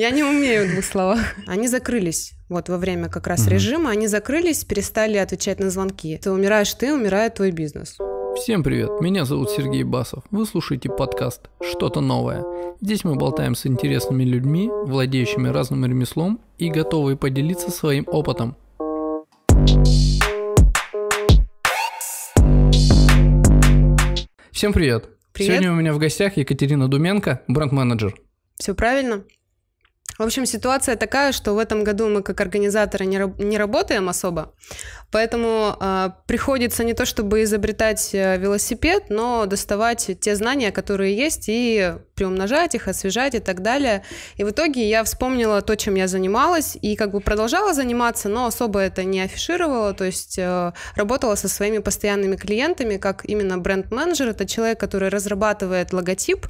Я не умею в двух словах. Они закрылись. Вот во время как раз угу. режима они закрылись, перестали отвечать на звонки. Ты умираешь ты, умирает твой бизнес. Всем привет, меня зовут Сергей Басов. Вы слушаете подкаст «Что-то новое». Здесь мы болтаем с интересными людьми, владеющими разным ремеслом и готовые поделиться своим опытом. Всем привет. привет. Сегодня у меня в гостях Екатерина Думенко, бренд-менеджер. Все правильно. В общем, ситуация такая, что в этом году мы как организаторы не, раб- не работаем особо, поэтому э, приходится не то чтобы изобретать э, велосипед, но доставать те знания, которые есть, и приумножать их, освежать и так далее. И в итоге я вспомнила то, чем я занималась, и как бы продолжала заниматься, но особо это не афишировала, то есть э, работала со своими постоянными клиентами, как именно бренд-менеджер, это человек, который разрабатывает логотип, э,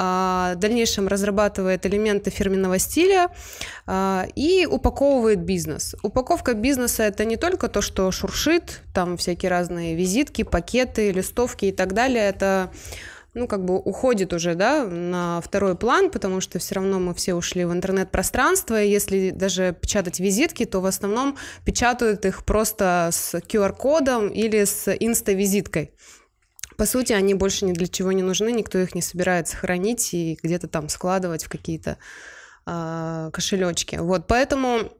в дальнейшем разрабатывает элементы фирменного стиля, изделия э, а, и упаковывает бизнес. Упаковка бизнеса это не только то, что шуршит, там всякие разные визитки, пакеты, листовки и так далее. Это ну, как бы уходит уже, да, на второй план, потому что все равно мы все ушли в интернет-пространство, и если даже печатать визитки, то в основном печатают их просто с QR-кодом или с инста-визиткой. По сути, они больше ни для чего не нужны, никто их не собирается хранить и где-то там складывать в какие-то а, кошелечки. Вот, поэтому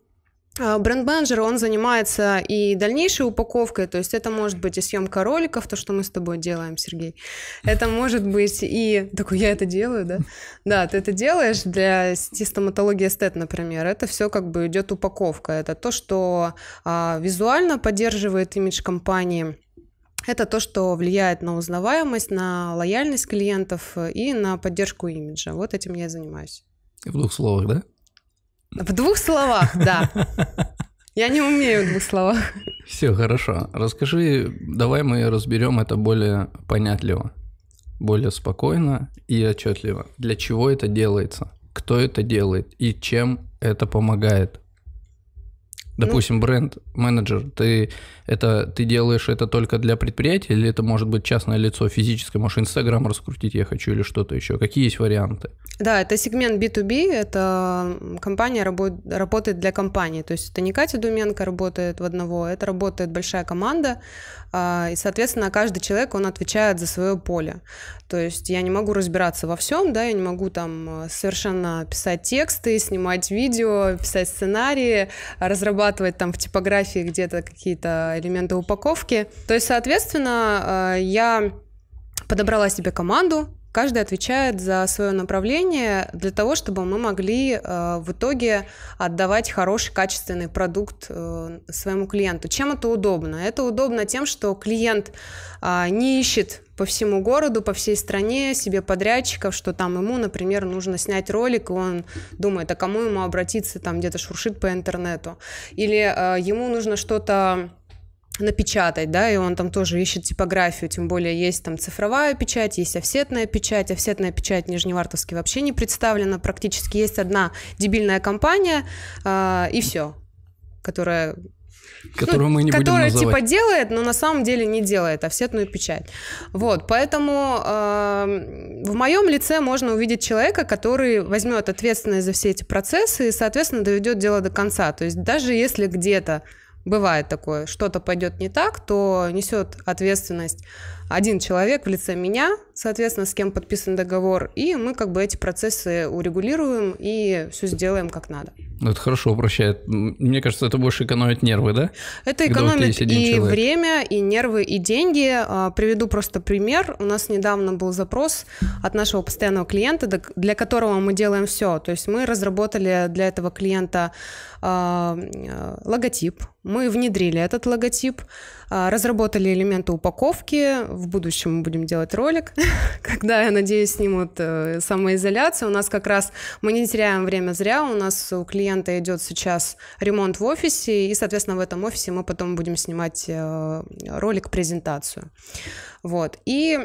а, Бренд-менеджер, он занимается и дальнейшей упаковкой, то есть это может быть и съемка роликов, то, что мы с тобой делаем, Сергей. Это может быть и... Такой, я это делаю, да? Да, ты это делаешь для сети стоматологии эстет, например. Это все как бы идет упаковка. Это то, что а, визуально поддерживает имидж компании, это то, что влияет на узнаваемость, на лояльность клиентов и на поддержку имиджа. Вот этим я и занимаюсь. В двух словах, да? В двух словах, да. Я не умею в двух словах. Все, хорошо. Расскажи, давай мы разберем это более понятливо, более спокойно и отчетливо. Для чего это делается? Кто это делает и чем это помогает? Допустим, ну, бренд-менеджер, ты, это, ты делаешь это только для предприятия, или это может быть частное лицо физическое, можешь Инстаграм раскрутить я хочу или что-то еще? Какие есть варианты? Да, это сегмент B2B, это компания работ, работает для компании, то есть это не Катя Думенко работает в одного, это работает большая команда, а, и, соответственно, каждый человек, он отвечает за свое поле. То есть я не могу разбираться во всем, да, я не могу там э, совершенно писать тексты, снимать видео, писать сценарии, разрабатывать там в типографии где-то какие-то элементы упаковки. То есть, соответственно, э, я подобрала себе команду, Каждый отвечает за свое направление для того, чтобы мы могли э, в итоге отдавать хороший, качественный продукт э, своему клиенту. Чем это удобно? Это удобно тем, что клиент э, не ищет по всему городу, по всей стране себе подрядчиков, что там ему, например, нужно снять ролик, и он думает, а кому ему обратиться, там где-то шуршит по интернету. Или э, ему нужно что-то напечатать, да, и он там тоже ищет типографию, тем более есть там цифровая печать, есть офсетная печать, офсетная печать Нижневартовске вообще не представлена, практически есть одна дебильная компания, э, и все, которая Которую ну, мы не которая, будем типа, называть. типа делает, но на самом деле не делает офсетную печать. Вот, поэтому э, в моем лице можно увидеть человека, который возьмет ответственность за все эти процессы и, соответственно, доведет дело до конца. То есть даже если где-то Бывает такое, что-то пойдет не так, то несет ответственность один человек в лице меня, соответственно, с кем подписан договор, и мы как бы эти процессы урегулируем и все сделаем как надо. Ну, это хорошо упрощает. Мне кажется, это больше экономит нервы, да? Это экономит и человек. время, и нервы, и деньги. А, приведу просто пример. У нас недавно был запрос от нашего постоянного клиента, для которого мы делаем все. То есть мы разработали для этого клиента а, э, логотип. Мы внедрили этот логотип, а, разработали элементы упаковки. В будущем мы будем делать ролик, когда, я надеюсь, снимут э, самоизоляцию. У нас как раз мы не теряем время зря. У нас у клиента идет сейчас ремонт в офисе, и, соответственно, в этом офисе мы потом будем снимать э, ролик-презентацию. Вот. И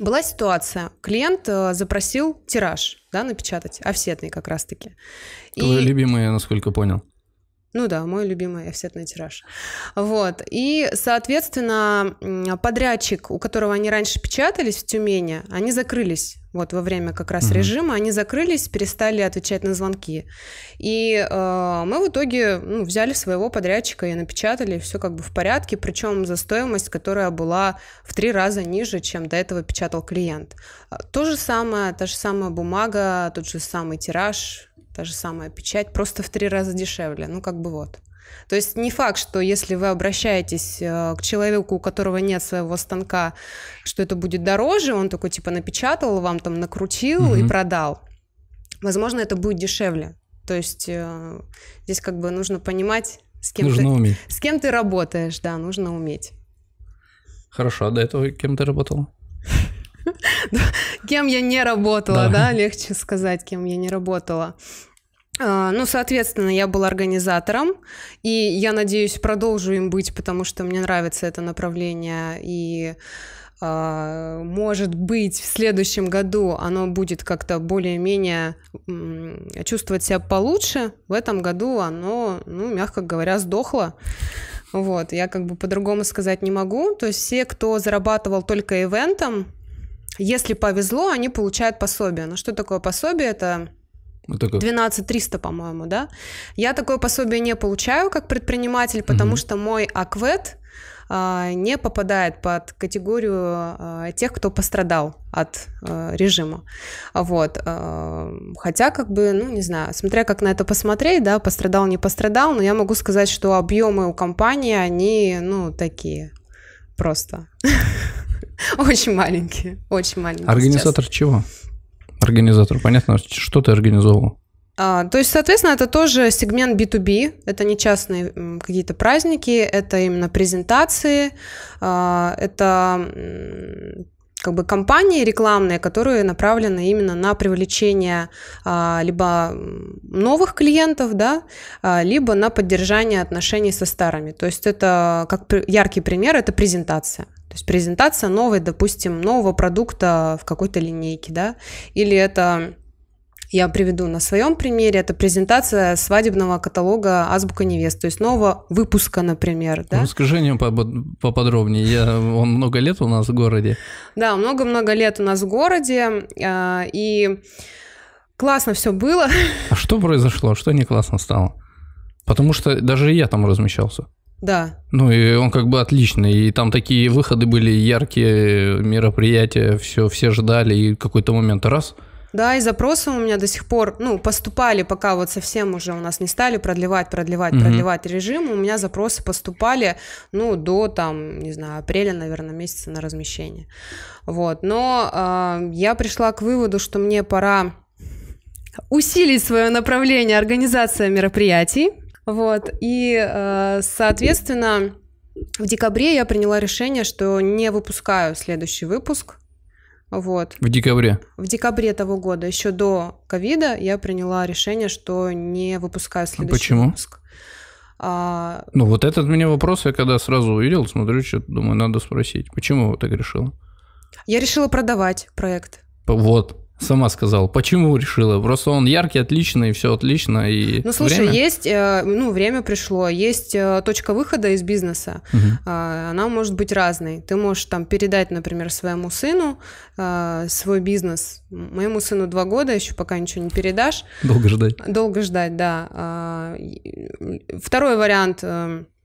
была ситуация, клиент э, запросил тираж, да, напечатать, офсетный как раз-таки. Твой любимый, я насколько понял. Ну да, мой любимый офсетный тираж. Вот. И, соответственно, подрядчик, у которого они раньше печатались в Тюмени, они закрылись вот во время как раз угу. режима, они закрылись, перестали отвечать на звонки. И э, мы в итоге ну, взяли своего подрядчика и напечатали, все как бы в порядке, причем за стоимость, которая была в три раза ниже, чем до этого печатал клиент. Э, то же самое, та же самая бумага, тот же самый тираж, та же самая печать, просто в три раза дешевле. Ну, как бы вот. То есть не факт, что если вы обращаетесь э, к человеку, у которого нет своего станка, что это будет дороже, он такой типа напечатал вам там, накрутил угу. и продал. Возможно, это будет дешевле. То есть э, здесь как бы нужно понимать, с кем, нужно ты, с кем ты работаешь, да, нужно уметь. Хорошо, а до этого кем ты работала? Кем я не работала, да, легче сказать, кем я не работала. А, ну, соответственно, я был организатором, и я надеюсь, продолжу им быть, потому что мне нравится это направление, и а, может быть, в следующем году оно будет как-то более-менее чувствовать себя получше. В этом году оно, ну, мягко говоря, сдохло. Вот, я как бы по-другому сказать не могу. То есть все, кто зарабатывал только ивентом, если повезло, они получают пособие. Но ну, что такое пособие? Это 12 ну, 300, по-моему, да? Я такое пособие не получаю как предприниматель, потому угу. что мой аквет а, не попадает под категорию а, тех, кто пострадал от а, режима. Вот. Хотя, как бы, ну, не знаю, смотря как на это посмотреть, да, пострадал, не пострадал, но я могу сказать, что объемы у компании, они, ну, такие просто. Очень маленькие, очень маленькие. Организатор чего? организатор. Понятно, что ты организовывал? А, то есть, соответственно, это тоже сегмент B2B, это не частные какие-то праздники, это именно презентации, а, это как бы компании рекламные, которые направлены именно на привлечение а, либо новых клиентов, да, а, либо на поддержание отношений со старыми. То есть это как яркий пример, это презентация. То есть презентация новой, допустим, нового продукта в какой-то линейке, да, или это я приведу на своем примере, это презентация свадебного каталога «Азбука невест», то есть нового выпуска, например. Да? Расскажи о поподробнее, я, он много лет у нас в городе. Да, много-много лет у нас в городе, э, и классно все было. А что произошло, что не классно стало? Потому что даже я там размещался. Да. Ну и он как бы отличный. И там такие выходы были яркие, мероприятия, все, все ждали, и какой-то момент раз. Да, и запросы у меня до сих пор, ну, поступали, пока вот совсем уже у нас не стали продлевать, продлевать, угу. продлевать режим, у меня запросы поступали, ну, до, там, не знаю, апреля, наверное, месяца на размещение. Вот, но э, я пришла к выводу, что мне пора усилить свое направление организация мероприятий, вот. И, э, соответственно, в декабре я приняла решение, что не выпускаю следующий выпуск. Вот. В декабре? В декабре того года, еще до ковида, я приняла решение, что не выпускаю следующий Почему? выпуск. А... Ну, вот этот мне вопрос я когда сразу увидел, смотрю, что думаю, надо спросить. Почему вы так решила? Я решила продавать проект. Вот, сама сказала. Почему решила? Просто он яркий, отличный, все отлично. И ну, слушай, время? есть, э, ну, время пришло, есть э, точка выхода из бизнеса. Угу. Она может быть разной. Ты можешь там передать, например, своему сыну э, свой бизнес. Моему сыну два года, еще пока ничего не передашь. Долго ждать. Долго ждать, да. А, второй вариант эм, –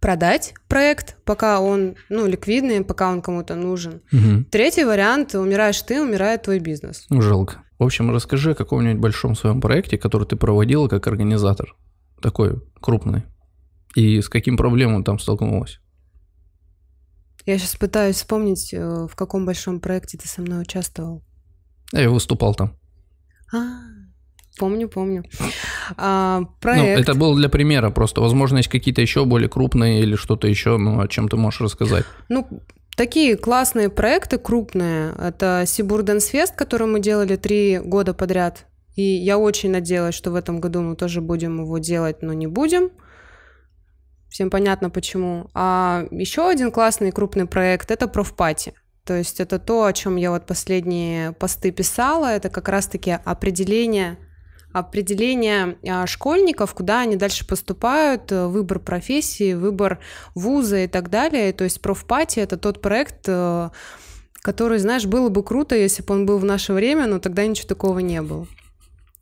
продать проект, пока он ну, ликвидный, пока он кому-то нужен. Угу. Третий вариант – умираешь ты, умирает твой бизнес. Ну, жалко. В общем, расскажи о каком-нибудь большом своем проекте, который ты проводила как организатор, такой крупный, и с каким проблемам там столкнулась. Я сейчас пытаюсь вспомнить, э, в каком большом проекте ты со мной участвовал. А я выступал там. А, Помню, помню. А, ну, проект... Ну, это было для примера просто. Возможно, есть какие-то еще более крупные или что-то еще, ну, о чем ты можешь рассказать. Ну, такие классные проекты, крупные. Это Сибур Дэнсфест, который мы делали три года подряд. И я очень надеялась, что в этом году мы тоже будем его делать, но не будем. Всем понятно, почему. А еще один классный крупный проект – это профпати. То есть это то, о чем я вот последние посты писала, это как раз-таки определение определение а, школьников, куда они дальше поступают, э, выбор профессии, выбор вуза и так далее. То есть профпати — это тот проект, э, который, знаешь, было бы круто, если бы он был в наше время, но тогда ничего такого не было.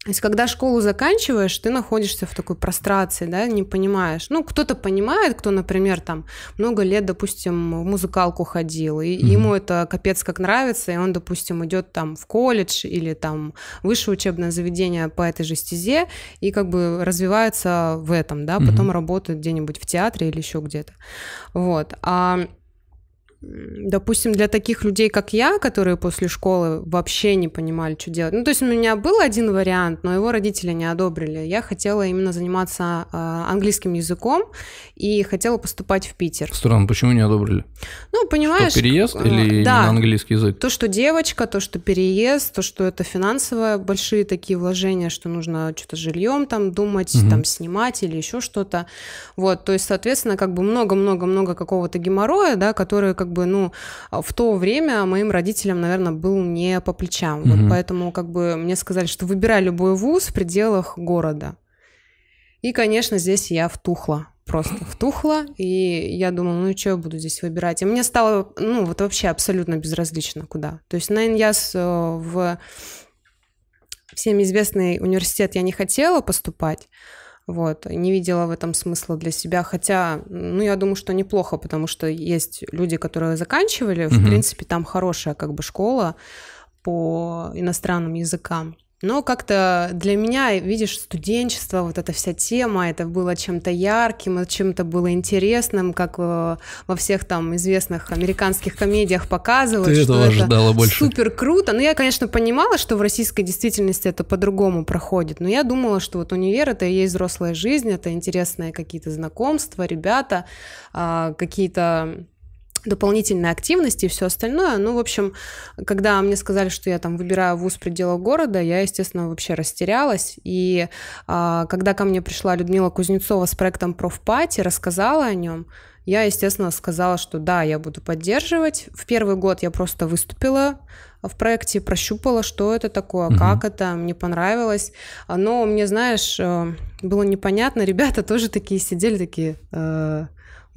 То есть, когда школу заканчиваешь, ты находишься в такой прострации, да, не понимаешь. Ну, кто-то понимает, кто, например, там много лет, допустим, в музыкалку ходил, и mm-hmm. ему это капец как нравится, и он, допустим, идет там в колледж или там высшее учебное заведение по этой же стезе, и как бы развивается в этом, да, потом mm-hmm. работает где-нибудь в театре или еще где-то. Вот. А допустим, для таких людей, как я, которые после школы вообще не понимали, что делать. Ну, то есть у меня был один вариант, но его родители не одобрили. Я хотела именно заниматься а, английским языком и хотела поступать в Питер. Странно, почему не одобрили? Ну, понимаешь... Что, переезд э, или да, именно английский язык? То, что девочка, то, что переезд, то, что это финансовые большие такие вложения, что нужно что-то жильем там думать, угу. там снимать или еще что-то. Вот, то есть, соответственно, как бы много-много-много какого-то геморроя, да, который как как бы, ну, а, в то время моим родителям, наверное, был не по плечам. mm Вот поэтому, как бы, мне сказали, что выбирай любой вуз в пределах города. И, конечно, здесь я втухла просто втухла, и я думала, ну что я буду здесь выбирать. И мне стало, ну, вот вообще абсолютно безразлично куда. То есть на Иньяс э, в всем известный университет я не хотела поступать, вот, не видела в этом смысла для себя, хотя, ну, я думаю, что неплохо, потому что есть люди, которые заканчивали, угу. в принципе, там хорошая как бы школа по иностранным языкам. Но как-то для меня, видишь, студенчество, вот эта вся тема, это было чем-то ярким, э, чем-то было интересным, как э, во всех там известных американских комедиях показывают, Ты что это больше. супер круто. Но ну, я, конечно, понимала, что в российской действительности это по-другому проходит, но я думала, что вот универ — это и есть взрослая жизнь, это интересные какие-то знакомства, ребята, а, какие-то дополнительная активности и все остальное. Ну, в общем, когда мне сказали, что я там выбираю вуз предела города, я, естественно, вообще растерялась. И а, когда ко мне пришла Людмила Кузнецова с проектом «Профпати», рассказала о нем, я, естественно, сказала, что да, я буду поддерживать. В первый год я просто выступила в проекте, прощупала, что это такое, угу. как это, мне понравилось. Но мне, знаешь, э, было непонятно, ребята тоже такие сидели, такие... Э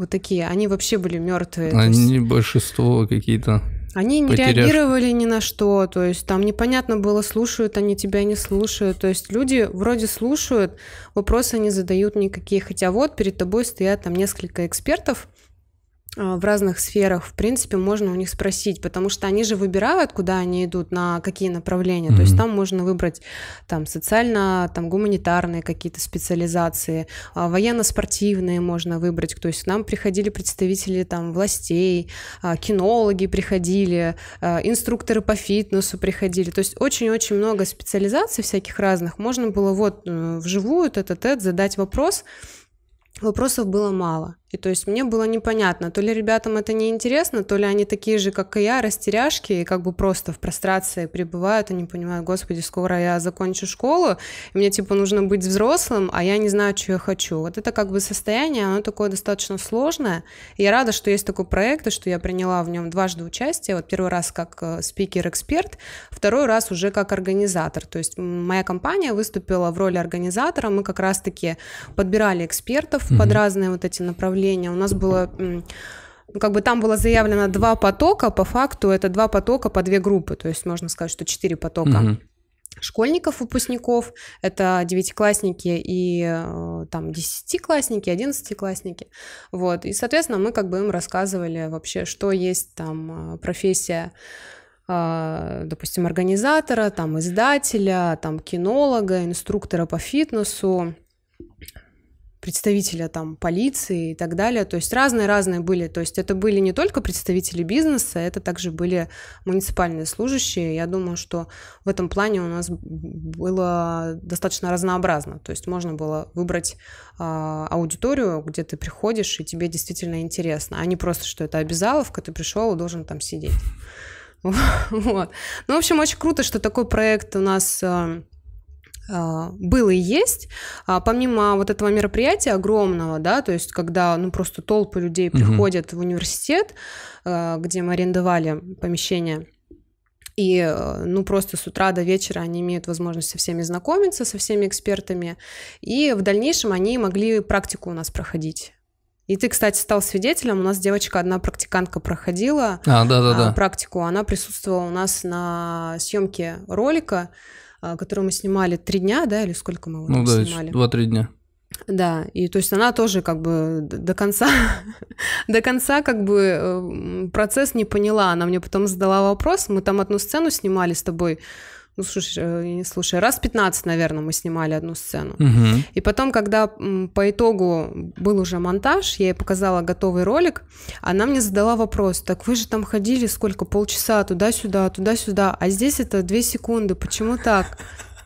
вот такие. Они вообще были мертвые. Они есть... большинство какие-то. Они не потеряш... реагировали ни на что, то есть там непонятно было, слушают они тебя, не слушают. То есть люди вроде слушают, вопросы не задают никакие. Хотя вот перед тобой стоят там несколько экспертов, а, в разных сферах, в принципе, можно у них спросить, потому что они же выбирают, куда они идут, на какие направления. Mm-hmm. То есть там можно выбрать там социально, там гуманитарные какие-то специализации, а, военно-спортивные можно выбрать. То есть к нам приходили представители там властей, а, кинологи приходили, инструкторы по фитнесу приходили. То есть очень-очень много специализаций всяких разных. Можно было вот э, вживую, этот а тет задать вопрос, вопросов было мало. И то есть мне было непонятно, то ли ребятам это не интересно, то ли они такие же, как и я, растеряшки, и как бы просто в прострации пребывают, они понимают, господи, скоро я закончу школу, и мне типа нужно быть взрослым, а я не знаю, что я хочу. Вот это как бы состояние, оно такое достаточно сложное. И я рада, что есть такой проект, и что я приняла в нем дважды участие. Вот первый раз как э, спикер-эксперт, второй раз уже как организатор. То есть моя компания выступила в роли организатора, мы как раз-таки подбирали экспертов, угу. под разные вот эти направления. У нас было ну, как бы там было заявлено два потока, по факту это два потока по две группы, то есть можно сказать, что четыре потока. Угу школьников, выпускников, это девятиклассники и э, там десятиклассники, одиннадцатиклассники, вот, и, соответственно, мы как бы им рассказывали вообще, что есть там э, профессия, э, допустим, организатора, там, издателя, там, кинолога, инструктора по фитнесу, представителя там полиции и так далее. То есть разные-разные были. То есть это были не только представители бизнеса, это также были муниципальные служащие. Я думаю, что в этом плане у нас было достаточно разнообразно. То есть можно было выбрать э, аудиторию, где ты приходишь, и тебе действительно интересно, а не просто, что это обязаловка, ты пришел и должен там сидеть. Вот. Ну, в общем, очень круто, что такой проект у нас э, а, было и есть. А помимо вот этого мероприятия огромного, да, то есть когда ну просто толпы людей приходят угу. в университет, а, где мы арендовали помещение, и а, ну просто с утра до вечера они имеют возможность со всеми знакомиться, со всеми экспертами, и в дальнейшем они могли практику у нас проходить. И ты, кстати, стал свидетелем. У нас девочка, одна практикантка проходила а, да, да, да. практику. Она присутствовала у нас на съемке ролика а, которую мы снимали три дня, да, или сколько мы его ну, да, снимали? два-три дня. Да, и то есть она тоже как бы до конца, до конца как бы эм, процесс не поняла. Она мне потом задала вопрос, мы там одну сцену снимали с тобой, ну, слушай, э, не слушай, раз 15, наверное, мы снимали одну сцену. Угу. И потом, когда по итогу был уже монтаж, я ей показала готовый ролик, она мне задала вопрос, так вы же там ходили сколько, полчаса туда-сюда, туда-сюда, а здесь это 2 секунды, почему так?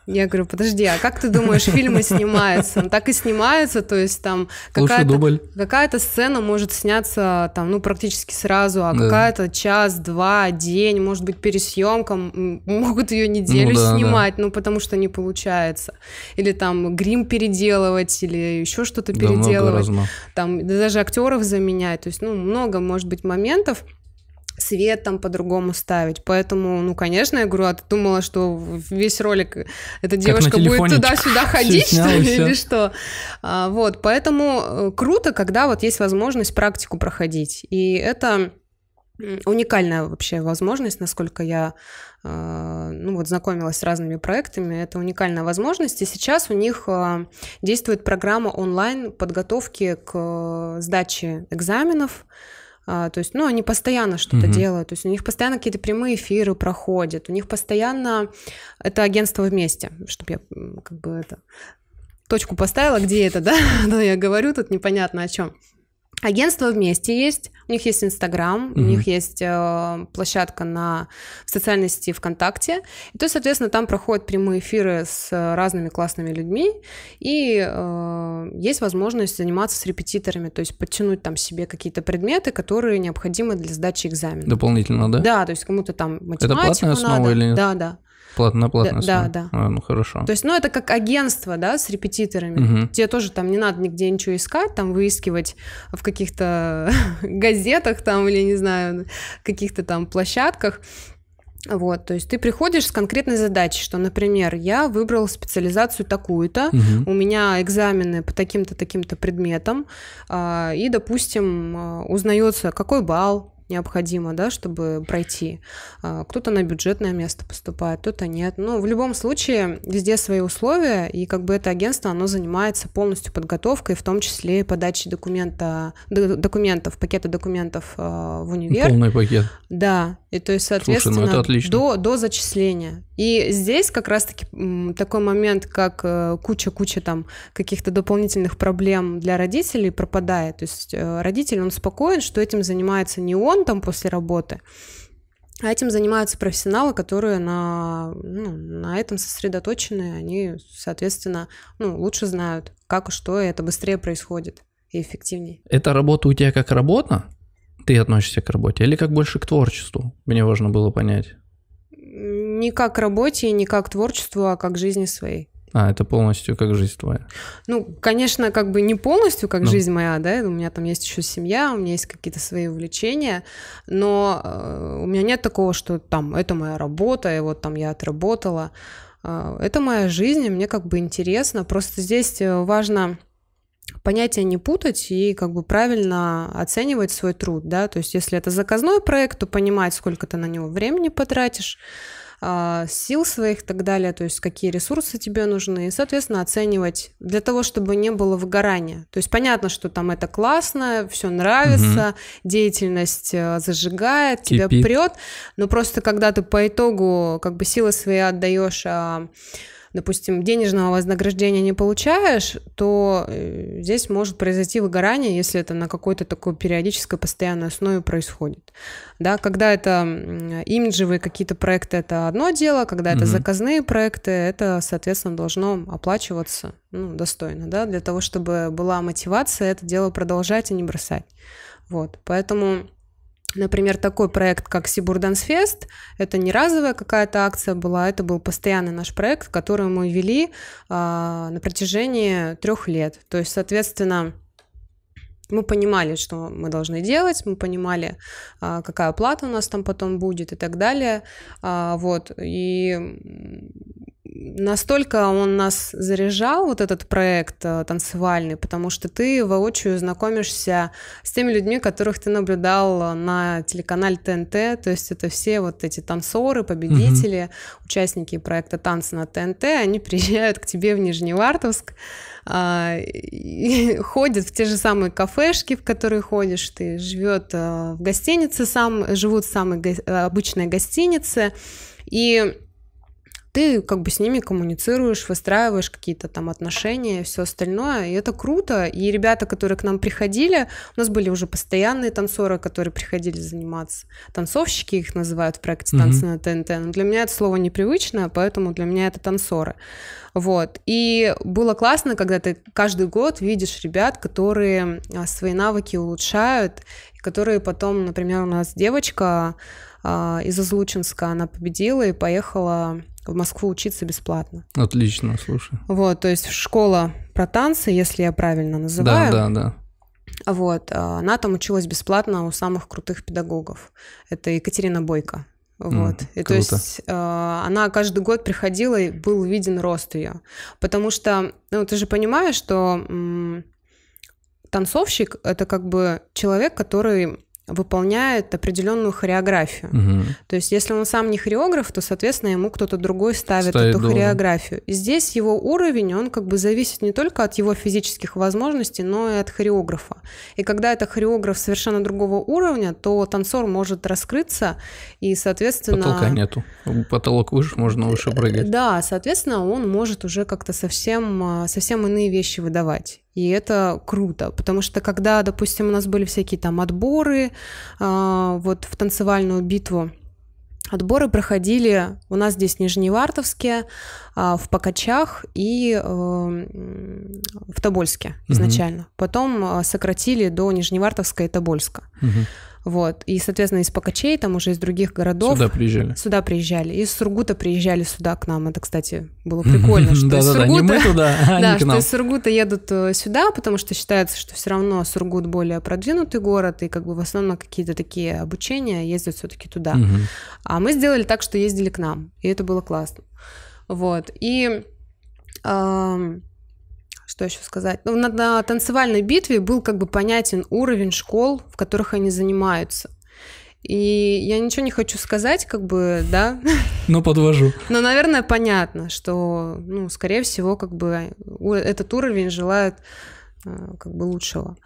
Я говорю, подожди, а как ты думаешь, фильмы снимаются? Ну, так и снимаются, то есть там какая-то, какая сцена может сняться там, ну, практически сразу, а да. какая-то час, два, день, может быть, пересъемка, могут ее неделю ну, да, снимать, да. ну, потому что не получается. Или там грим переделывать, или еще что-то да, переделывать. Там даже актеров заменять, то есть, ну, много, может быть, моментов, свет там по-другому ставить. Поэтому, ну, конечно, я говорю, а ты думала, что весь ролик эта девушка будет туда-сюда ходить, что ли, или что? А, вот, поэтому э, круто, когда вот есть возможность практику проходить. И это уникальная вообще возможность, насколько я э, ну вот знакомилась с разными проектами, это уникальная возможность. И сейчас у них э, действует программа онлайн подготовки к сдаче экзаменов а, то есть, ну, они постоянно что-то угу. делают, то есть у них постоянно какие-то прямые эфиры проходят, у них постоянно это агентство вместе, чтобы я как бы это точку поставила, где это, да, но я говорю тут непонятно о чем. Агентство вместе есть, у них есть Инстаграм, mm-hmm. у них есть э, площадка на в социальной сети ВКонтакте. И то, соответственно, там проходят прямые эфиры с разными классными людьми, и э, есть возможность заниматься с репетиторами, то есть подтянуть там себе какие-то предметы, которые необходимы для сдачи экзамена. Дополнительно, да? Да, то есть кому-то там математику Это платная основа надо. или нет? Да, да. Платно платно да, Да, да. А, ну хорошо. То есть, ну это как агентство, да, с репетиторами. Угу. Тебе тоже там не надо нигде ничего искать, там выискивать в каких-то газетах там или не знаю, каких-то там площадках. Вот, то есть ты приходишь с конкретной задачей, что, например, я выбрал специализацию такую-то, угу. у меня экзамены по таким-то таким-то предметам, а, и, допустим, а, узнается, какой балл необходимо, да, чтобы пройти. А, кто-то на бюджетное место поступает, кто-то нет. Ну, в любом случае, везде свои условия, и как бы это агентство, оно занимается полностью подготовкой, в том числе подачей документа, документов, пакета документов а, в универ. Полный пакет. Да, и то есть, соответственно, Слушай, ну это отлично. До, до зачисления. И здесь как раз-таки такой момент, как э, куча-куча там каких-то дополнительных проблем для родителей пропадает. То есть э, родитель, он спокоен, что этим занимается не он там после работы, а этим занимаются профессионалы, которые на, ну, на этом сосредоточены, они, соответственно, ну, лучше знают, как и что, и это быстрее происходит и эффективнее. Это работа у тебя как работа? ты относишься к работе? Или как больше к творчеству? Мне важно было понять. Не как к работе, не как к творчеству, а как к жизни своей. А, это полностью как жизнь твоя? Ну, конечно, как бы не полностью как ну. жизнь моя, да, у меня там есть еще семья, у меня есть какие-то свои увлечения, но э, у меня нет такого, что там это моя работа, и вот там я отработала. Э, это моя жизнь, и мне как бы интересно, просто здесь э, важно понятия не путать и как бы правильно оценивать свой труд, да, то есть если это заказной проект, то понимать, сколько ты на него времени потратишь, а, сил своих и так далее, то есть какие ресурсы тебе нужны, и, соответственно, оценивать для того, чтобы не было выгорания. То есть понятно, что там это классно, все нравится, угу. деятельность э, зажигает, Кипит. тебя прет, но просто когда ты по итогу как бы силы свои отдаешь, а, допустим, денежного вознаграждения не получаешь, то э, здесь может произойти выгорание, если это на какой-то такой периодической, постоянной основе происходит. Да, когда это имиджевые какие-то проекты, это одно дело, когда это угу. заказные проекты, это, соответственно, должно оплачиваться ну, достойно, да, для того, чтобы была мотивация это дело продолжать и а не бросать. Вот, поэтому Например, такой проект, как Сибур Сибурдансфест, это не разовая какая-то акция была, это был постоянный наш проект, который мы вели а, на протяжении трех лет. То есть, соответственно, мы понимали, что мы должны делать, мы понимали, а, какая оплата у нас там потом будет и так далее. А, вот. И настолько он нас заряжал, вот этот проект э, танцевальный, потому что ты воочию знакомишься с теми людьми, которых ты наблюдал э, на телеканале ТНТ, то есть это все вот эти танцоры, победители, угу. участники проекта «Танцы на ТНТ», они приезжают к тебе в Нижневартовск, а, и ходят в те же самые кафешки, в которые ходишь, ты живет э, в гостинице, сам, живут в самой обычной гостинице, и ты как бы с ними коммуницируешь, выстраиваешь какие-то там отношения и все остальное, и это круто. И ребята, которые к нам приходили, у нас были уже постоянные танцоры, которые приходили заниматься. Танцовщики их называют в проекте «Танцы mm-hmm. на ТНТ». Но для меня это слово непривычное, поэтому для меня это танцоры. Вот. И было классно, когда ты каждый год видишь ребят, которые а, свои навыки улучшают, которые потом, например, у нас девочка а, из Излучинска, она победила и поехала в Москву учиться бесплатно. Отлично, слушай. Вот, то есть школа про танцы, если я правильно называю. Да, да, да. Вот, а, она там училась бесплатно у самых крутых педагогов. Это Екатерина Бойко. Вот. Mm, и круто. то есть э, она каждый год приходила, и был виден рост ее. Потому что, ну, ты же понимаешь, что м- танцовщик это как бы человек, который выполняет определенную хореографию. Угу. То есть, если он сам не хореограф, то, соответственно, ему кто-то другой ставит, ставит эту должен. хореографию. И здесь его уровень, он как бы зависит не только от его физических возможностей, но и от хореографа. И когда это хореограф совершенно другого уровня, то танцор может раскрыться и, соответственно... Потолка нету. Потолок выше, можно выше прыгать. Да, соответственно, он может уже как-то совсем, а, совсем иные вещи выдавать. И это круто, потому что когда, допустим, у нас были всякие там отборы, а, вот в танцевальную битву, Отборы проходили у нас здесь в Нижневартовске, а, в Покачах и э, в Тобольске изначально. Угу. Потом а, сократили до Нижневартовска и Тобольска. Угу. Вот. И, соответственно, из Покачей, там уже из других городов... Сюда приезжали. Сюда приезжали. Из Сургута приезжали сюда к нам. Это, кстати, было прикольно, что да, из Сургута... Да, не мы туда, а Да, что из Сургута едут э, сюда, потому что считается, что все равно Сургут более продвинутый город, и как бы в основном какие-то такие обучения ездят все-таки туда. А мы сделали так, что ездили к нам, и это было классно. Вот. И что еще сказать? Ну, на, на танцевальной битве был как бы понятен уровень школ, в которых они занимаются. И я ничего не хочу сказать, как бы, да. Но подвожу. Но, наверное, понятно, что, ну, скорее всего, как бы этот уровень желают э, как бы лучшего.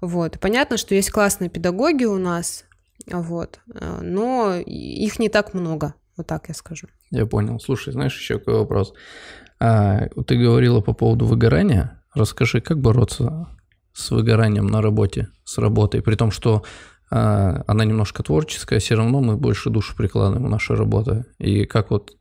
Вот. Понятно, что есть классные педагоги у нас, вот, э, но их не так много, вот так я скажу. Я понял. Слушай, знаешь, еще какой вопрос? А, ты говорила по поводу выгорания, Расскажи, как бороться с выгоранием на работе, с работой, при том, что а, она немножко творческая, все равно мы больше душу прикладываем в нашу работу. И как вот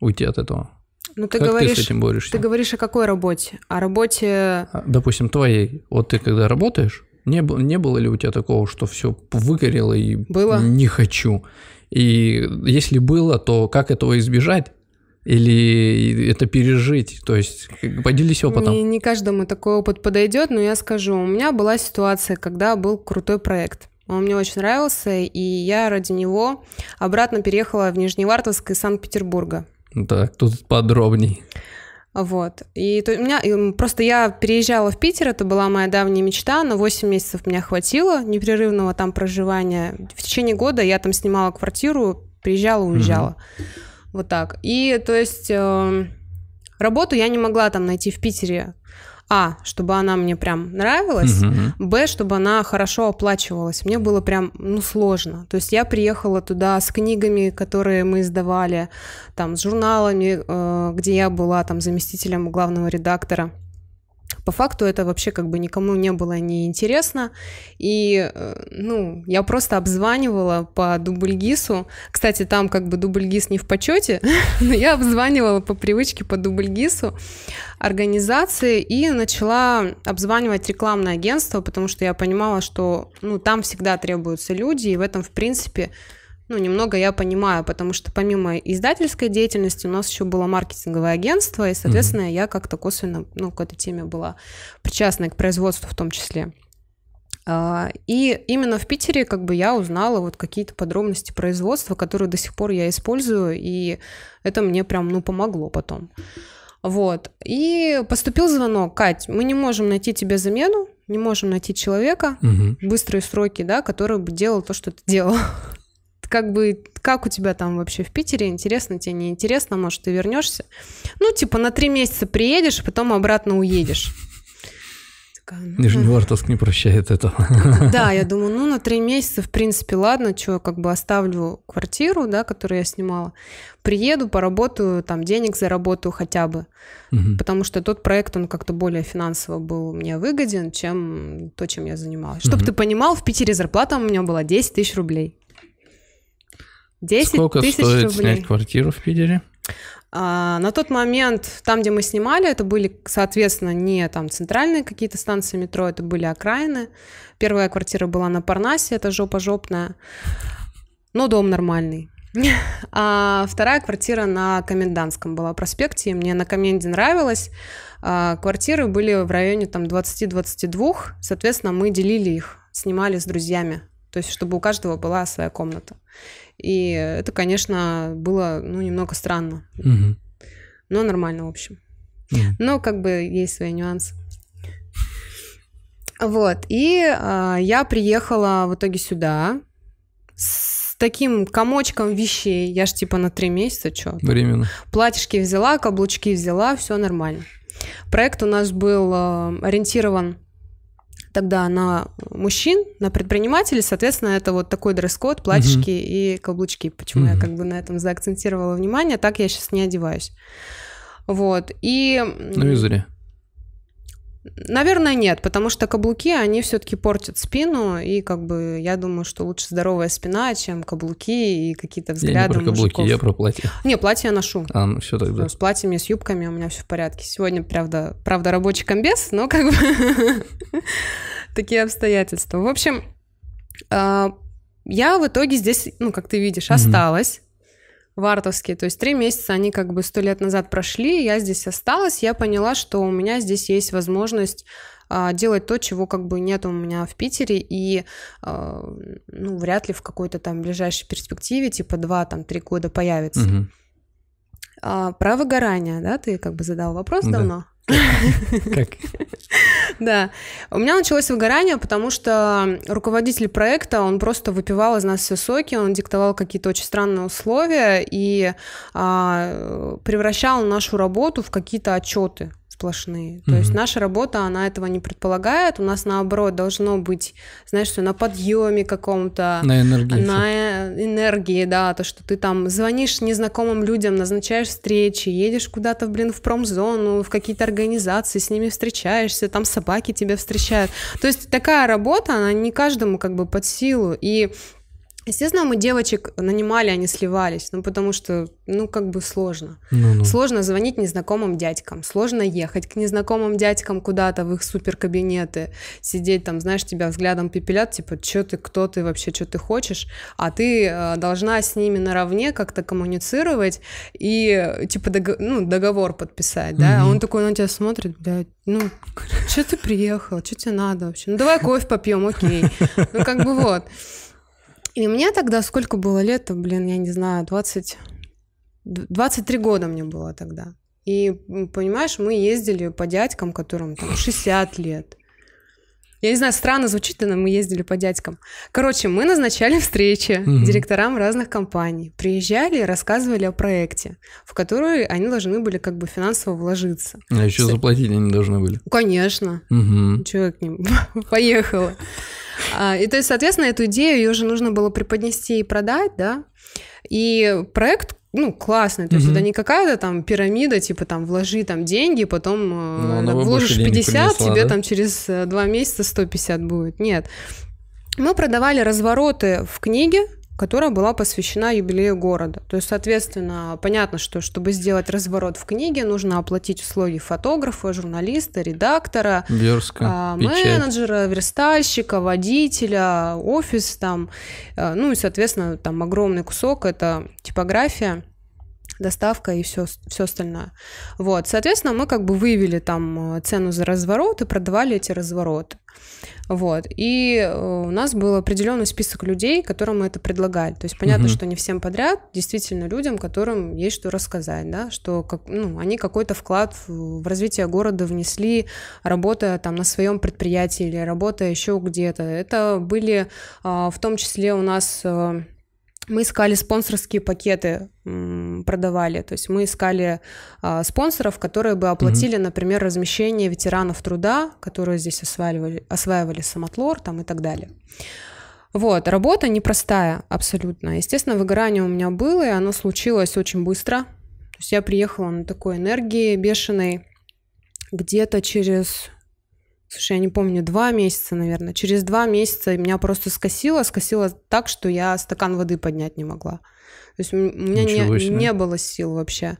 уйти от этого? Ну, ты как говоришь, ты с этим борешься? Ты говоришь о какой работе? О работе... А, допустим, твоей. Вот ты когда работаешь, не, не было ли у тебя такого, что все выгорело и было? не хочу? И если было, то как этого избежать? или это пережить? То есть поделись опытом. Не, не каждому такой опыт подойдет, но я скажу, у меня была ситуация, когда был крутой проект. Он мне очень нравился, и я ради него обратно переехала в Нижневартовск из Санкт-Петербурга. Так, тут подробней. Вот. И то, у меня и эм, просто я переезжала в Питер, это была моя давняя мечта, но 8 месяцев меня хватило непрерывного там проживания. В течение года я там снимала квартиру, приезжала, уезжала. Mm-hmm. Вот так. И, то есть, э, работу я не могла там найти в Питере. А, чтобы она мне прям нравилась, угу. Б, чтобы она хорошо оплачивалась. Мне было прям, ну, сложно. То есть я приехала туда с книгами, которые мы издавали, там, с журналами, э, где я была там заместителем главного редактора. По факту это вообще как бы никому не было не интересно. И, э, ну, я просто обзванивала по Дубльгису. Кстати, там как бы Дубльгис не в почете, но я обзванивала по привычке по Дубльгису организации и начала обзванивать рекламное агентство, потому что я понимала, что, ну, там всегда требуются люди, и в этом, в принципе, ну, немного я понимаю, потому что помимо издательской деятельности у нас еще было маркетинговое агентство, и, соответственно, mm-hmm. я как-то косвенно, ну, к этой теме была причастна к производству в том числе. А, и именно в Питере как бы я узнала вот какие-то подробности производства, которые до сих пор я использую, и это мне прям, ну, помогло потом. Вот. И поступил звонок, Кать, мы не можем найти тебе замену, не можем найти человека, угу. быстрые сроки, да, который бы делал то, что ты делал как бы, как у тебя там вообще в Питере, интересно тебе, не интересно, может, ты вернешься? Ну, типа, на три месяца приедешь, потом обратно уедешь. Такая, Нижний ну, Вартовск не прощает этого. Да, я думаю, ну, на три месяца, в принципе, ладно, что, как бы оставлю квартиру, да, которую я снимала, приеду, поработаю, там, денег заработаю хотя бы, потому что тот проект, он как-то более финансово был мне выгоден, чем то, чем я занималась. Чтобы ты понимал, в Питере зарплата у меня была 10 тысяч рублей. 10 Сколько тысяч стоит рублей. снять квартиру в Питере? А, на тот момент, там, где мы снимали, это были, соответственно, не там центральные какие-то станции метро, это были окраины. Первая квартира была на Парнасе, это жопа-жопная, но ну, дом нормальный. А вторая квартира на Комендантском была проспекте, и мне на Коменде нравилось. А, квартиры были в районе там 20-22, соответственно, мы делили их, снимали с друзьями, то есть чтобы у каждого была своя комната. И это, конечно, было ну, немного странно. Угу. Но нормально, в общем. Угу. Но как бы есть свои нюансы. Вот, и э, я приехала в итоге сюда с таким комочком вещей. Я ж типа на три месяца, что? Временно. Платьишки взяла, каблучки взяла, все нормально. Проект у нас был э, ориентирован тогда на мужчин, на предпринимателей, соответственно, это вот такой дресс-код, платьишки угу. и каблучки. Почему угу. я как бы на этом заакцентировала внимание, так я сейчас не одеваюсь. Вот, и... Ну и зря. Наверное, нет, потому что каблуки, они все-таки портят спину, и как бы я думаю, что лучше здоровая спина, чем каблуки и какие-то взгляды Я не про каблуки, мужиков. я про платье. Не, платье я ношу. А, ну все тогда. С платьями, с юбками у меня все в порядке. Сегодня, правда, правда рабочий комбез, но как бы такие обстоятельства. В общем, а, я в итоге здесь, ну, как ты видишь, осталась вартовские. То есть три месяца они как бы сто лет назад прошли, я здесь осталась, я поняла, что у меня здесь есть возможность а, делать то, чего как бы нет у меня в Питере, и а, ну, вряд ли в какой-то там ближайшей перспективе, типа два там три года появится. Угу. Про выгорание, да, ты как бы задал вопрос да. давно. Как? Да. У меня началось выгорание, потому что руководитель проекта, он просто выпивал из нас все соки, он диктовал какие-то очень странные условия и а, превращал нашу работу в какие-то отчеты сплошные. Mm-hmm. То есть наша работа, она этого не предполагает. У нас наоборот должно быть, знаешь, что, на подъеме каком-то. На энергии. На энергии, да. То, что ты там звонишь незнакомым людям, назначаешь встречи, едешь куда-то, блин, в промзону, в какие-то организации, с ними встречаешься, там собаки тебя встречают. То есть такая работа, она не каждому как бы под силу. И Естественно, мы девочек нанимали, они сливались, ну потому что, ну как бы сложно. Ну-ну. Сложно звонить незнакомым дядькам, сложно ехать к незнакомым дядькам куда-то в их суперкабинеты, сидеть там, знаешь, тебя взглядом пепелят, типа, что ты, кто ты вообще, что ты хочешь, а ты э, должна с ними наравне как-то коммуницировать и э, типа дог- ну, договор подписать, да, угу. а он такой на тебя смотрит, блядь, ну, что ты приехал, что тебе надо вообще, ну давай кофе попьем, окей, ну как бы вот. И у меня тогда сколько было лет, блин, я не знаю, 20... 23 года мне было тогда. И, понимаешь, мы ездили по дядькам, которым там 60 лет. Я не знаю, странно звучит, но мы ездили по дядькам. Короче, мы назначали встречи угу. директорам разных компаний. Приезжали и рассказывали о проекте, в который они должны были как бы финансово вложиться. А еще заплатить они должны были. Конечно. Угу. Человек к ним поехала. А, и то есть, соответственно, эту идею ее же нужно было преподнести и продать, да. И проект, ну, классный, то есть mm-hmm. это не какая-то там пирамида, типа там вложи там деньги, потом э, ну, вложишь 50, тебе там через э, два месяца 150 будет. Нет. Мы продавали развороты в книге, которая была посвящена юбилею города. То есть, соответственно, понятно, что чтобы сделать разворот в книге, нужно оплатить услуги фотографа, журналиста, редактора, Верска, а, менеджера, верстальщика, водителя, офис там. Э, ну и, соответственно, там огромный кусок — это типография доставка и все, все остальное. Вот, соответственно, мы как бы выявили там э, цену за разворот и продавали эти развороты. Вот, и э, у нас был определенный список людей, которым мы это предлагали. То есть понятно, угу. что не всем подряд, действительно людям, которым есть что рассказать, да, что как, ну, они какой-то вклад в, в развитие города внесли, работая там на своем предприятии или работая еще где-то. Это были а, в том числе у нас э, мы искали спонсорские пакеты, продавали. То есть мы искали а, спонсоров, которые бы оплатили, mm например, размещение ветеранов труда, которые здесь осваивали, осваивали самотлор там, и так далее. Вот, работа непростая абсолютно. Естественно, выгорание у меня было, и оно случилось очень быстро. То есть я приехала на такой энергии бешеной где-то через слушай, я не помню, два месяца, наверное. Через два месяца меня просто скосило, скосило так, что я стакан воды поднять не могла. То есть у меня не, не было сил вообще.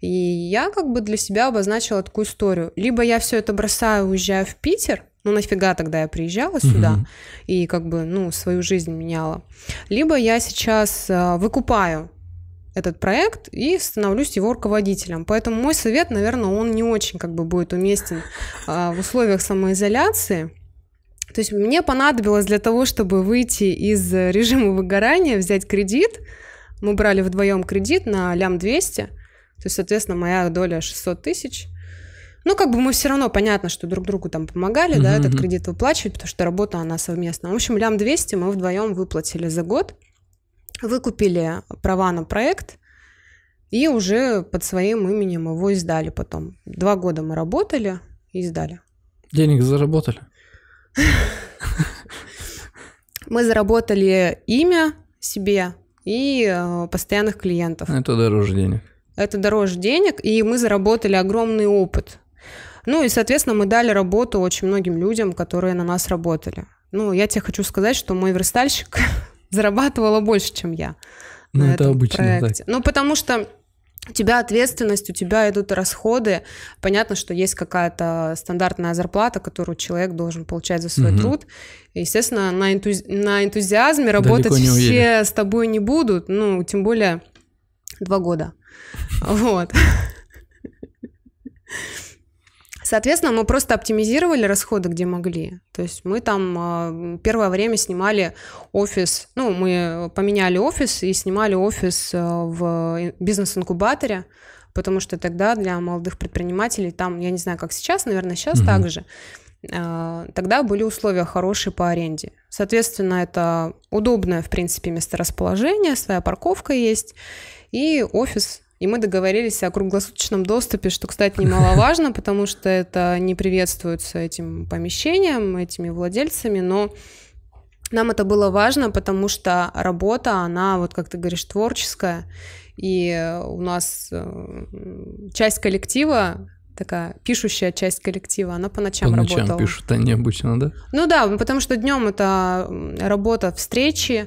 И я как бы для себя обозначила такую историю. Либо я все это бросаю, уезжаю в Питер, ну нафига тогда я приезжала сюда угу. и как бы, ну, свою жизнь меняла. Либо я сейчас а, выкупаю этот проект и становлюсь его руководителем. Поэтому мой совет, наверное, он не очень как бы будет уместен а, в условиях самоизоляции. То есть мне понадобилось для того, чтобы выйти из режима выгорания, взять кредит. Мы брали вдвоем кредит на лям 200. То есть, соответственно, моя доля 600 тысяч. Ну, как бы мы все равно, понятно, что друг другу там помогали, uh-huh, да, этот кредит выплачивать, потому что работа, она совместная. В общем, лям 200 мы вдвоем выплатили за год выкупили права на проект и уже под своим именем его издали потом. Два года мы работали и издали. Денег заработали? Мы заработали имя себе и э, постоянных клиентов. Это дороже денег. Это дороже денег, и мы заработали огромный опыт. Ну и, соответственно, мы дали работу очень многим людям, которые на нас работали. Ну, я тебе хочу сказать, что мой верстальщик зарабатывала больше, чем я. Ну, это обычно проекте. так. Ну, потому что у тебя ответственность, у тебя идут расходы. Понятно, что есть какая-то стандартная зарплата, которую человек должен получать за свой угу. труд. естественно, на, энтузи... на энтузиазме работать все с тобой не будут, ну, тем более два года. Вот. Соответственно, мы просто оптимизировали расходы, где могли. То есть мы там а, первое время снимали офис, ну, мы поменяли офис и снимали офис а, в э, бизнес-инкубаторе, потому что тогда для молодых предпринимателей там, я не знаю, как сейчас, наверное, сейчас угу. так же, а, тогда были условия хорошие по аренде. Соответственно, это удобное, в принципе, месторасположение, своя парковка есть, и офис и мы договорились о круглосуточном доступе, что, кстати, немаловажно, потому что это не приветствуется этим помещением, этими владельцами, но нам это было важно, потому что работа, она, вот как ты говоришь, творческая, и э, у нас э, часть коллектива такая пишущая часть коллектива, она по ночам, работала. по ночам работала. пишут они обычно, да? Ну да, потому что днем это работа, встречи,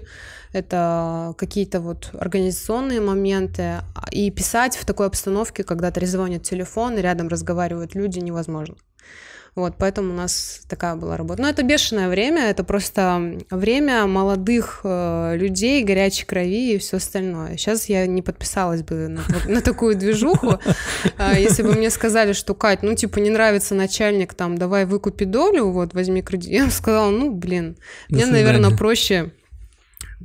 это какие-то вот организационные моменты. А, и писать в такой обстановке, когда трезвонит телефон и рядом разговаривают люди, невозможно. Вот, поэтому у нас такая была работа. Но это бешеное время, это просто время молодых э, людей, горячей крови и все остальное. Сейчас я не подписалась бы на, на такую движуху, а, если бы мне сказали, что, Кать, ну, типа, не нравится начальник, там, давай выкупи долю, вот, возьми кредит. Я бы сказала, ну, блин, мне, наверное, проще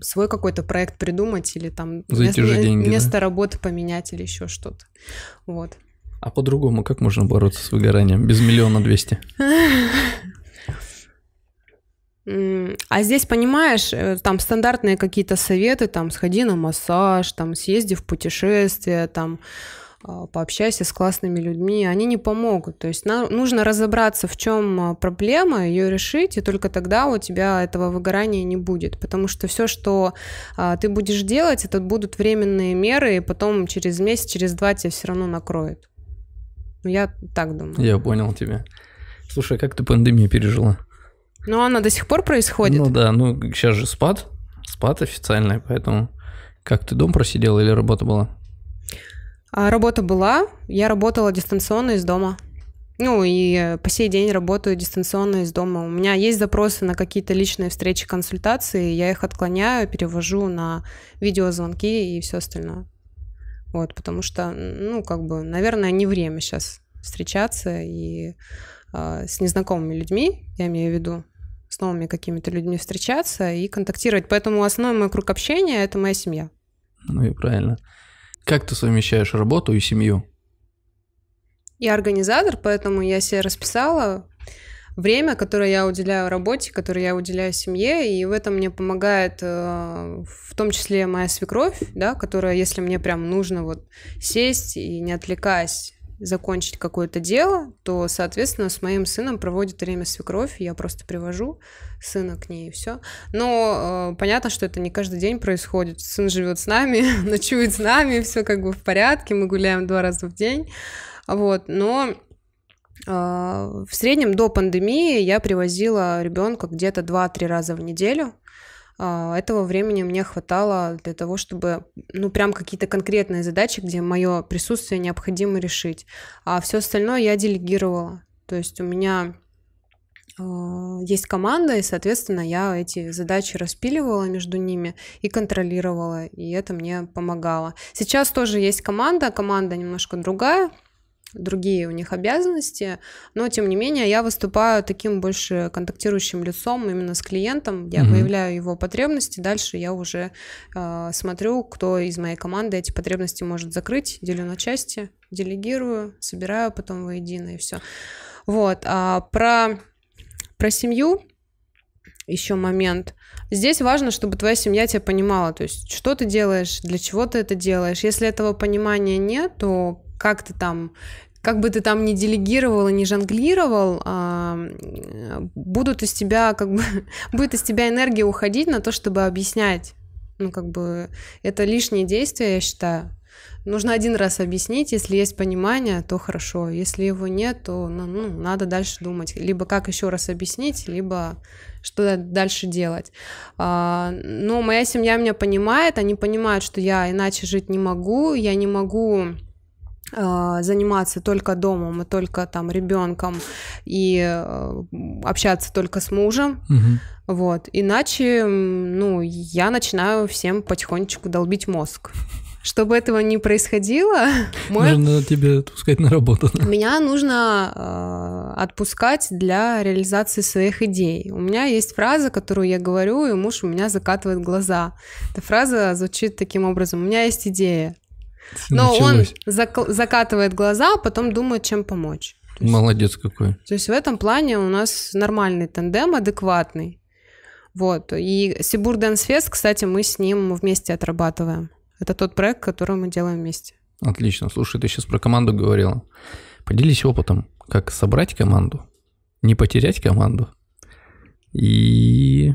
свой какой-то проект придумать или там За место, же э, деньги, место да? работы поменять или еще что-то. Вот. А по-другому как можно бороться с выгоранием без миллиона двести? А здесь, понимаешь, э, там стандартные какие-то советы, там, сходи на массаж, там, съезди в путешествие, там, а, пообщайся с классными людьми, они не помогут. То есть нам нужно разобраться, в чем а, проблема, ее решить, и только тогда у тебя этого выгорания не будет. Потому что все, что а, ты будешь делать, это будут временные меры, и потом через месяц, через два тебя все равно накроет. Ну, я так думаю. Я понял тебя. Слушай, как ты пандемию пережила? Ну, она до сих пор происходит. Ну да, ну сейчас же спад, спад официальный, поэтому... Как ты дом просидела или работа была? А работа была. Я работала дистанционно из дома. Ну и э, по сей день работаю дистанционно из дома. У меня есть запросы на какие-то личные встречи, консультации, я их отклоняю, перевожу на видеозвонки и все остальное. Вот, потому что, ну, как бы, наверное, не время сейчас встречаться и э, с незнакомыми людьми, я имею в виду, с новыми какими-то людьми встречаться и контактировать. Поэтому основной мой круг общения — это моя семья. Ну и правильно. Как ты совмещаешь работу и семью? Я организатор, поэтому я себе расписала время, которое я уделяю работе, которое я уделяю семье, и в этом мне помогает э, в том числе моя свекровь, да, которая, если мне прям нужно вот сесть и не отвлекаясь закончить какое-то дело, то, соответственно, с моим сыном проводит время свекровь, я просто привожу сына к ней и все. Но э, понятно, что это не каждый день происходит. Сын живет с нами, ночует с нами, все как бы в порядке, мы гуляем два раза в день. Вот, но э, в среднем до пандемии я привозила ребенка где-то 2-3 раза в неделю. А, этого времени мне хватало для того, чтобы, ну, прям какие-то конкретные задачи, где мое присутствие необходимо решить. А все остальное я делегировала. То есть у меня а, есть команда, и, соответственно, я эти задачи распиливала между ними и контролировала, и это мне помогало. Сейчас тоже есть команда, команда немножко другая, другие у них обязанности, но тем не менее я выступаю таким больше контактирующим лицом именно с клиентом, я mm выявляю его потребности, дальше я уже э, смотрю, кто из моей команды эти потребности может закрыть, делю на части, делегирую, собираю потом воедино и все. Вот, а про, про семью еще момент. Здесь важно, чтобы твоя семья тебя понимала, то есть что ты делаешь, для чего ты это делаешь. Если этого понимания нет, то как ты там как бы ты там не делегировал и не жонглировал, а, будут из тебя, как бы, будет из тебя энергия уходить на то, чтобы объяснять. Ну, как бы, это лишнее действие, я считаю. Нужно один раз объяснить, если есть понимание, то хорошо, если его нет, то ну, ну, надо дальше думать, либо как еще раз объяснить, либо что дальше делать. А, ну, моя семья меня понимает, они понимают, что я иначе жить не могу, я не могу Э, заниматься только домом и только там ребенком и э, общаться только с мужем, угу. вот. Иначе, ну, я начинаю всем потихонечку долбить мозг. Чтобы этого не происходило, мой... нужно тебе отпускать на работу. Да? Меня нужно э, отпускать для реализации своих идей. У меня есть фраза, которую я говорю, и муж у меня закатывает глаза. Эта фраза звучит таким образом: у меня есть идея, но он закатывает глаза, а потом думает, чем помочь. Молодец какой. То есть в этом плане у нас нормальный тандем, адекватный. Вот. И Сибур Дэнс Фест, кстати, мы с ним вместе отрабатываем. Это тот проект, который мы делаем вместе. Отлично. Слушай, ты сейчас про команду говорила. Поделись опытом, как собрать команду, не потерять команду и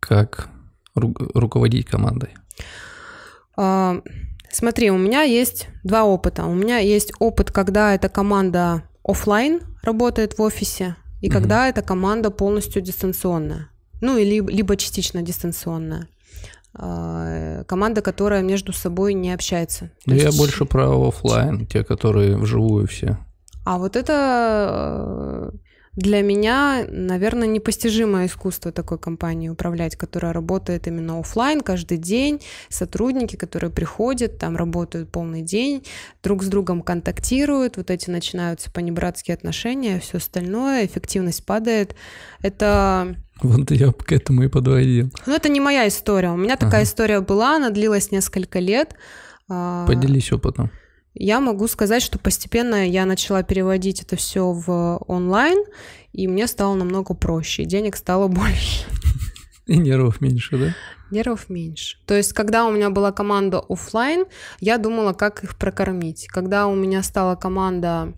как ру- руководить командой. А, Смотри, у меня есть два опыта. У меня есть опыт, когда эта команда офлайн работает в офисе, и угу. когда эта команда полностью дистанционная. Ну, или, либо частично дистанционная а, команда, которая между собой не общается. Да ну, я есть... больше про офлайн, те, которые вживую все. А вот это для меня, наверное, непостижимое искусство такой компании управлять, которая работает именно офлайн каждый день, сотрудники, которые приходят, там работают полный день, друг с другом контактируют, вот эти начинаются понебратские отношения, а все остальное, эффективность падает. Это вот я к этому и подводил. Ну, это не моя история. У меня такая ага. история была, она длилась несколько лет. А, Поделись опытом я могу сказать, что постепенно я начала переводить это все в онлайн, и мне стало намного проще, денег стало больше. И нервов меньше, да? Нервов меньше. То есть, когда у меня была команда офлайн, я думала, как их прокормить. Когда у меня стала команда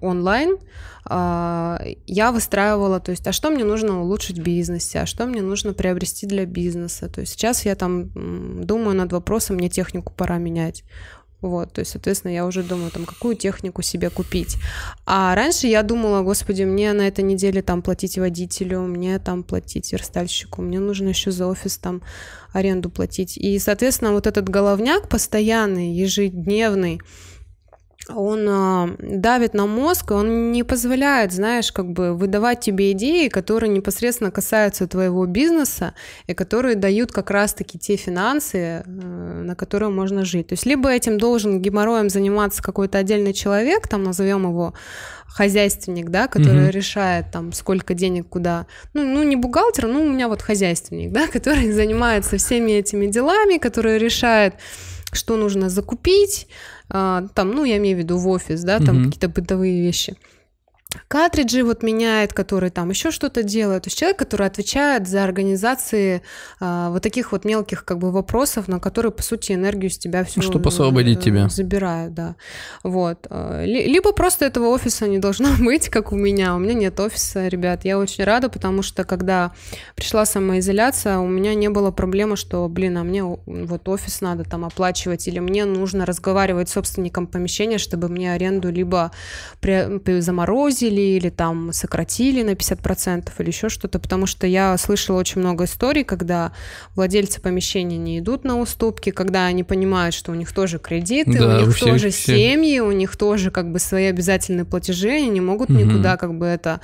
онлайн, а, я выстраивала, то есть, а что мне нужно улучшить в бизнесе, а что мне нужно приобрести для бизнеса. То есть сейчас я там думаю над вопросом, мне технику пора менять. Вот, то есть, соответственно, я уже думаю, там, какую технику себе купить. А раньше я думала, господи, мне на этой неделе там платить водителю, мне там платить верстальщику, мне нужно еще за офис там аренду платить. И, соответственно, вот этот головняк постоянный, ежедневный, а он а, давит на мозг, и он не позволяет, знаешь, как бы выдавать тебе идеи, которые непосредственно касаются твоего бизнеса и которые дают как раз-таки те финансы, э, на которые можно жить. То есть либо этим должен геморроем заниматься какой-то отдельный человек, там назовем его хозяйственник, да, который угу. решает там сколько денег куда. Ну, ну не бухгалтер, ну у меня вот хозяйственник, да, который занимается всеми этими делами, который решает, что нужно закупить а, там, ну, я имею в виду в офис, да, там угу. какие-то бытовые вещи. Катриджи вот меняет, которые там еще что-то делают. То есть человек, который отвечает за организации э, вот таких вот мелких как бы вопросов, на которые, по сути, энергию с тебя всю Чтобы освободить э, тебя. Забирают, да. Вот. Э, либо просто этого офиса не должно быть, как у меня. У меня нет офиса, ребят. Я очень рада, потому что когда пришла самоизоляция, у меня не было проблемы, что, блин, а мне вот офис надо там оплачивать, или мне нужно разговаривать с собственником помещения, чтобы мне аренду либо при, при заморозить, снизили или там сократили на 50% или еще что-то, потому что я слышала очень много историй, когда владельцы помещения не идут на уступки, когда они понимают, что у них тоже кредиты, да, у них все, тоже все. семьи, у них тоже как бы свои обязательные платежи, они не могут угу. никуда как бы это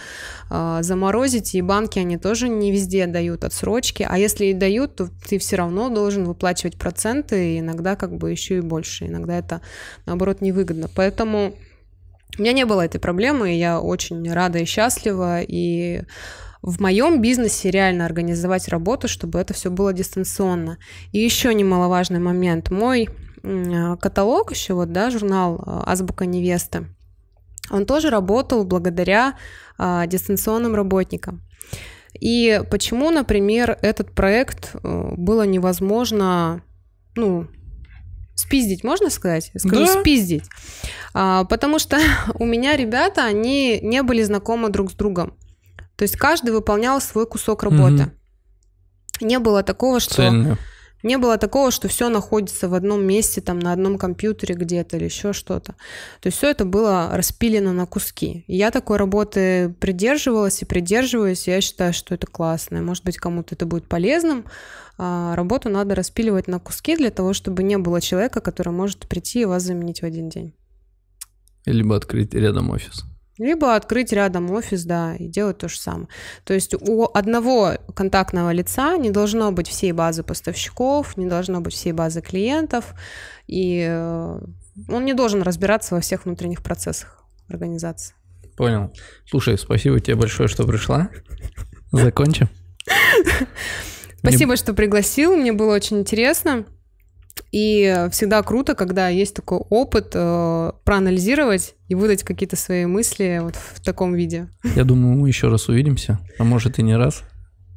э, заморозить, и банки они тоже не везде дают отсрочки, а если и дают, то ты все равно должен выплачивать проценты, и иногда как бы еще и больше, иногда это наоборот невыгодно, поэтому... У меня не было этой проблемы, и я очень рада и счастлива, и в моем бизнесе реально организовать работу, чтобы это все было дистанционно. И еще немаловажный момент. Мой каталог еще, вот, да, журнал э, «Азбука невесты», он тоже работал благодаря а, дистанционным работникам. И почему, например, этот проект э, было невозможно ну, спиздить, можно сказать? Я скажу да. спиздить. А, потому что у меня ребята, они не были знакомы друг с другом. То есть каждый выполнял свой кусок работы. Угу. Не было такого, что... Цельно. Не было такого, что все находится в одном месте, там, на одном компьютере где-то или еще что-то. То есть все это было распилено на куски. И я такой работы придерживалась и придерживаюсь. И я считаю, что это классно. И, может быть, кому-то это будет полезным. А работу надо распиливать на куски для того, чтобы не было человека, который может прийти и вас заменить в один день. Либо открыть рядом офис. Либо открыть рядом офис, да, и делать то же самое. То есть у одного контактного лица не должно быть всей базы поставщиков, не должно быть всей базы клиентов, и э, он не должен разбираться во всех внутренних процессах организации. Понял. Слушай, спасибо тебе большое, что пришла. Закончим. Спасибо, что пригласил. Мне было очень интересно. И всегда круто, когда есть такой опыт э, проанализировать и выдать какие-то свои мысли вот в таком виде. Я думаю, мы еще раз увидимся, а может и не раз.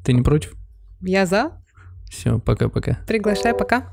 Ты не против? Я за. Все, пока-пока. Приглашай, пока.